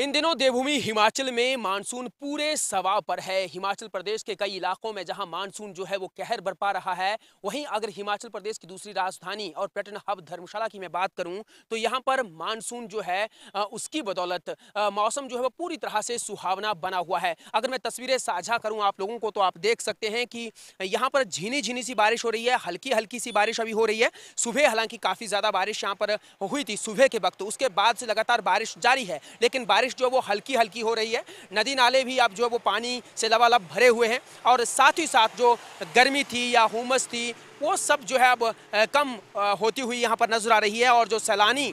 इन दिनों देवभूमि हिमाचल में मानसून पूरे सवा पर है हिमाचल प्रदेश के कई इलाकों में जहां मानसून जो है वो कहर बरपा रहा है वहीं अगर हिमाचल प्रदेश की दूसरी राजधानी और पर्यटन हब धर्मशाला की मैं बात करूं तो यहां पर मानसून जो है उसकी बदौलत मौसम जो है वो पूरी तरह से सुहावना बना हुआ है अगर मैं तस्वीरें साझा करूँ आप लोगों को तो आप देख सकते हैं कि यहाँ पर झीनी झीनी सी बारिश हो रही है हल्की हल्की सी बारिश अभी हो रही है सुबह हालांकि काफ़ी ज़्यादा बारिश यहाँ पर हुई थी सुबह के वक्त उसके बाद से लगातार बारिश जारी है लेकिन बारिश जो वो हल्की हल्की हो रही है नदी नाले भी अब जो वो पानी से लबालब भरे हुए हैं और साथ ही साथ जो गर्मी थी या हुमस थी वो सब जो है अब कम होती हुई यहाँ पर नज़र आ रही है और जो सैलानी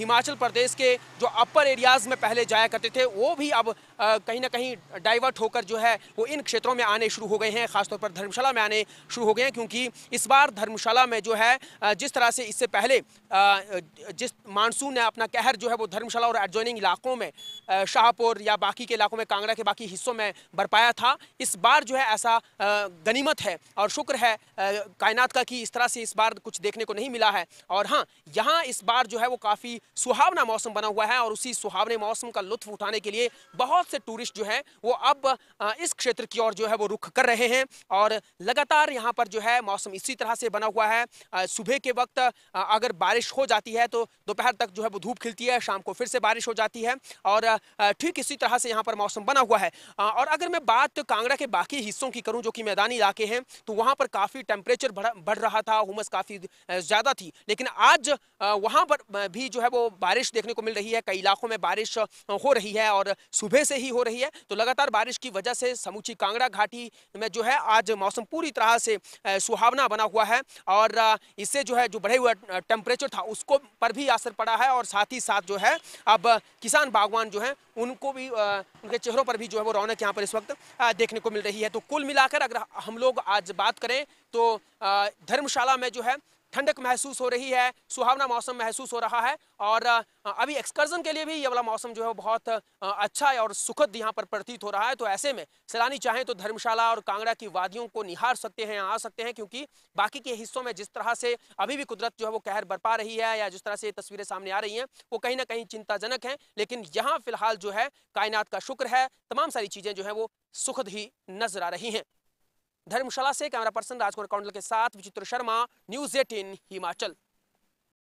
हिमाचल प्रदेश के जो अपर एरियाज़ में पहले जाया करते थे वो भी अब कहीं ना कहीं डाइवर्ट होकर जो है वो इन क्षेत्रों में आने शुरू हो गए हैं ख़ासतौर पर धर्मशाला में आने शुरू हो गए हैं क्योंकि इस बार धर्मशाला में जो है जिस तरह से इससे पहले जिस मानसून ने अपना कहर जो है वो धर्मशाला और एडजॉइनिंग इलाकों में शाहपुर या बाकी के इलाकों में कांगड़ा के बाकी हिस्सों में बरपाया था इस बार जो है ऐसा गनीमत है और शुक्र है कायन तैनात का कि इस तरह से इस बार कुछ देखने को नहीं मिला है और हाँ यहाँ इस बार जो है वो काफ़ी सुहावना मौसम बना हुआ है और उसी सुहावने मौसम का लुत्फ उठाने के लिए बहुत से टूरिस्ट जो है वो अब इस क्षेत्र की ओर जो है वो रुख कर रहे हैं और लगातार यहाँ पर जो है मौसम इसी तरह से बना हुआ है सुबह के वक्त अगर बारिश हो जाती है तो दोपहर तक जो है वो धूप खिलती है शाम को फिर से बारिश हो जाती है और ठीक इसी तरह से यहाँ पर मौसम बना हुआ है और अगर मैं बात कांगड़ा के बाकी हिस्सों की करूँ जो कि मैदानी इलाके हैं तो वहाँ पर काफ़ी टेम्परेचर बढ़ रहा था उमस काफ़ी ज़्यादा थी लेकिन आज वहाँ पर भी जो है वो बारिश देखने को मिल रही है कई इलाकों में बारिश हो रही है और सुबह से ही हो रही है तो लगातार बारिश की वजह से समूची कांगड़ा घाटी में जो है आज मौसम पूरी तरह से सुहावना बना हुआ है और इससे जो है जो बढ़े हुए टेम्परेचर था उसको पर भी असर पड़ा है और साथ ही साथ जो है अब किसान बागवान जो है उनको भी उनके चेहरों पर भी जो है वो रौनक यहाँ पर इस वक्त देखने को मिल रही है तो कुल मिलाकर अगर हम लोग आज बात करें तो धर्मशाला में जो है ठंडक महसूस हो रही है सुहावना मौसम महसूस हो रहा है और अभी एक्सकर्जन के लिए भी ये वाला मौसम जो है बहुत अच्छा है और सुखद यहाँ पर प्रतीत हो रहा है तो ऐसे में सैलानी चाहें तो धर्मशाला और कांगड़ा की वादियों को निहार सकते हैं आ सकते हैं क्योंकि बाकी के हिस्सों में जिस तरह से अभी भी कुदरत जो है वो कहर बरपा रही है या जिस तरह से तस्वीरें सामने आ रही हैं वो कहीं ना कहीं चिंताजनक हैं लेकिन यहाँ फिलहाल जो है कायनात का शुक्र है तमाम सारी चीज़ें जो है वो सुखद ही नजर आ रही हैं धर्मशाला से कैमरा पर्सन राजकुमार कौंडल के साथ विचित्र शर्मा न्यूज एटीन हिमाचल